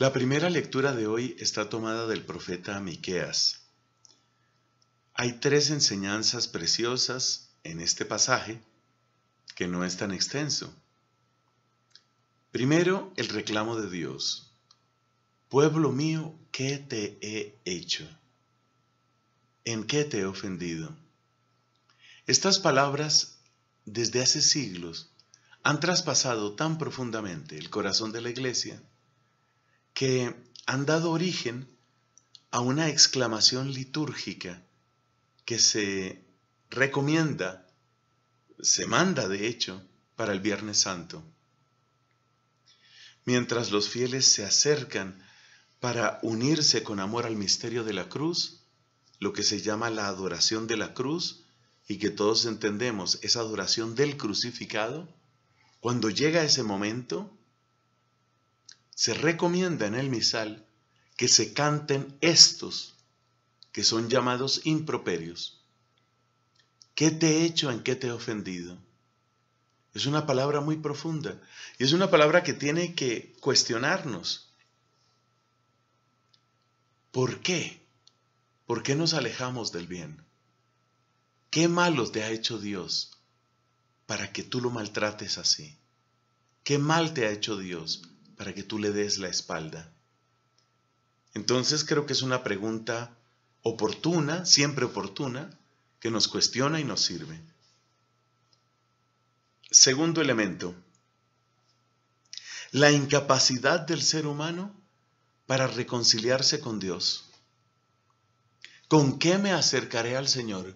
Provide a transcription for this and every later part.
La primera lectura de hoy está tomada del profeta Miqueas. Hay tres enseñanzas preciosas en este pasaje que no es tan extenso. Primero, el reclamo de Dios. Pueblo mío, ¿qué te he hecho? ¿En qué te he ofendido? Estas palabras, desde hace siglos, han traspasado tan profundamente el corazón de la iglesia que han dado origen a una exclamación litúrgica que se recomienda, se manda de hecho, para el Viernes Santo. Mientras los fieles se acercan para unirse con amor al misterio de la cruz, lo que se llama la adoración de la cruz, y que todos entendemos es adoración del crucificado, cuando llega ese momento, se recomienda en el misal que se canten estos, que son llamados improperios. ¿Qué te he hecho? ¿En qué te he ofendido? Es una palabra muy profunda y es una palabra que tiene que cuestionarnos. ¿Por qué? ¿Por qué nos alejamos del bien? ¿Qué malos te ha hecho Dios para que tú lo maltrates así? ¿Qué mal te ha hecho Dios para que tú le des la espalda? Entonces creo que es una pregunta oportuna, siempre oportuna, que nos cuestiona y nos sirve. Segundo elemento, la incapacidad del ser humano para reconciliarse con Dios. ¿Con qué me acercaré al Señor?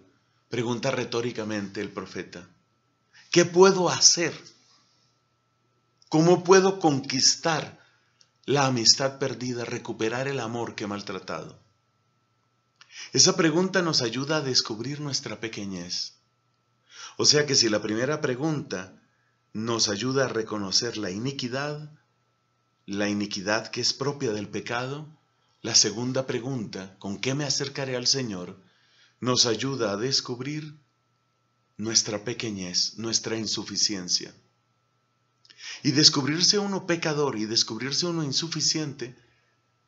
Pregunta retóricamente el profeta. ¿Qué puedo hacer ¿Cómo puedo conquistar la amistad perdida, recuperar el amor que he maltratado? Esa pregunta nos ayuda a descubrir nuestra pequeñez. O sea que si la primera pregunta nos ayuda a reconocer la iniquidad, la iniquidad que es propia del pecado, la segunda pregunta, ¿con qué me acercaré al Señor?, nos ayuda a descubrir nuestra pequeñez, nuestra insuficiencia. Y descubrirse uno pecador y descubrirse uno insuficiente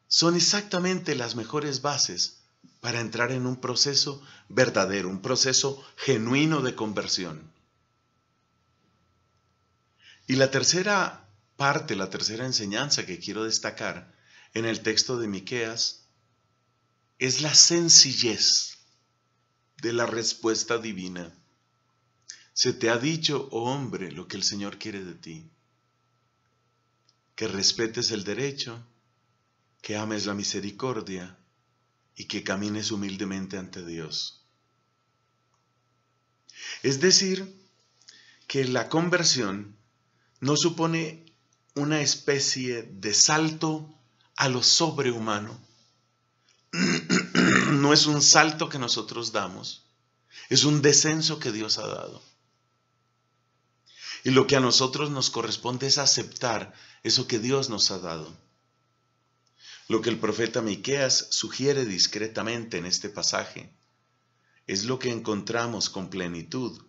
son exactamente las mejores bases para entrar en un proceso verdadero, un proceso genuino de conversión. Y la tercera parte, la tercera enseñanza que quiero destacar en el texto de Miqueas es la sencillez de la respuesta divina. Se te ha dicho, oh hombre, lo que el Señor quiere de ti que respetes el derecho, que ames la misericordia y que camines humildemente ante Dios. Es decir, que la conversión no supone una especie de salto a lo sobrehumano. No es un salto que nosotros damos, es un descenso que Dios ha dado. Y lo que a nosotros nos corresponde es aceptar eso que Dios nos ha dado. Lo que el profeta Miqueas sugiere discretamente en este pasaje es lo que encontramos con plenitud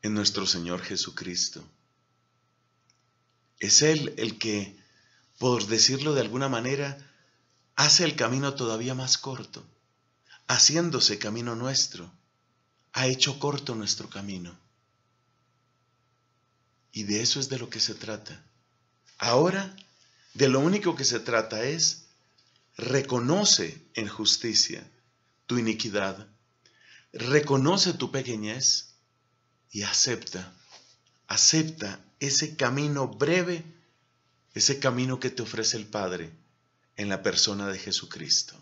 en nuestro Señor Jesucristo. Es Él el que, por decirlo de alguna manera, hace el camino todavía más corto, haciéndose camino nuestro, ha hecho corto nuestro camino. Y de eso es de lo que se trata. Ahora, de lo único que se trata es, reconoce en justicia tu iniquidad, reconoce tu pequeñez y acepta, acepta ese camino breve, ese camino que te ofrece el Padre en la persona de Jesucristo.